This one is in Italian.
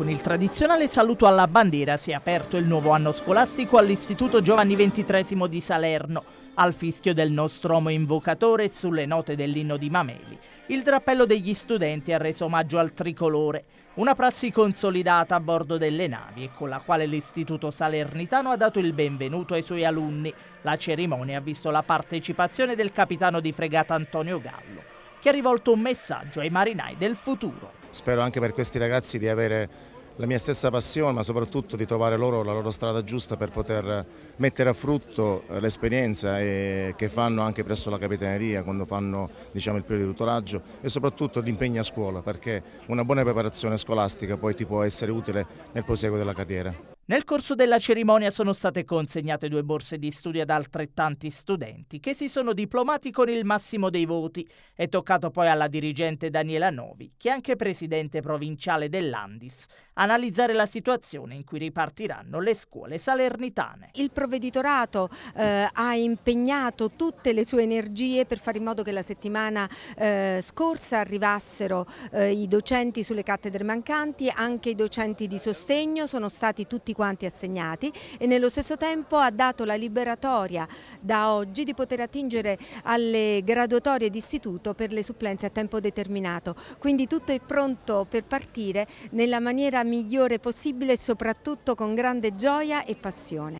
Con il tradizionale saluto alla bandiera si è aperto il nuovo anno scolastico all'Istituto Giovanni XXIII di Salerno, al fischio del nostromo invocatore sulle note dell'inno di Mameli. Il drappello degli studenti ha reso omaggio al tricolore, una prassi consolidata a bordo delle navi e con la quale l'Istituto Salernitano ha dato il benvenuto ai suoi alunni. La cerimonia ha visto la partecipazione del capitano di fregata Antonio Gallo, che ha rivolto un messaggio ai marinai del futuro spero anche per questi ragazzi di avere la mia stessa passione ma soprattutto di trovare loro la loro strada giusta per poter mettere a frutto eh, l'esperienza che fanno anche presso la Capitaneria quando fanno diciamo, il periodo di tutoraggio e soprattutto l'impegno a scuola perché una buona preparazione scolastica poi ti può essere utile nel proseguo della carriera. Nel corso della cerimonia sono state consegnate due borse di studio ad altrettanti studenti che si sono diplomati con il massimo dei voti. È toccato poi alla dirigente Daniela Novi, che è anche presidente provinciale dell'Andis, analizzare la situazione in cui ripartiranno le scuole salernitane. Il provveditorato eh, ha impegnato tutte le sue energie per fare in modo che la settimana eh, scorsa arrivassero eh, i docenti sulle cattedre mancanti, anche i docenti di sostegno, sono stati tutti quanti assegnati e nello stesso tempo ha dato la liberatoria da oggi di poter attingere alle graduatorie di istituto per le supplenze a tempo determinato. Quindi tutto è pronto per partire nella maniera migliore possibile e soprattutto con grande gioia e passione.